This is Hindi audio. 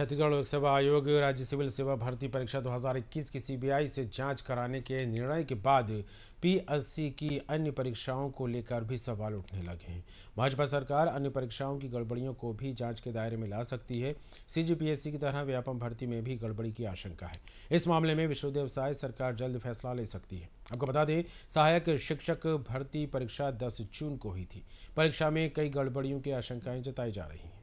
छत्तीसगढ़ लोक सेवा आयोग राज्य सिविल सेवा भर्ती परीक्षा 2021 की सीबीआई से जांच कराने के निर्णय के बाद पीएससी की अन्य परीक्षाओं को लेकर भी सवाल उठने लगे हैं भाजपा सरकार अन्य परीक्षाओं की गड़बड़ियों को भी जांच के दायरे में ला सकती है सीजीपीएससी की तरह व्यापम भर्ती में भी गड़बड़ी की आशंका है इस मामले में विश्वदेव साय सरकार जल्द फैसला ले सकती है आपको बता दें सहायक शिक्षक भर्ती परीक्षा दस जून को हुई थी परीक्षा में कई गड़बड़ियों की आशंकाएं जताई जा रही हैं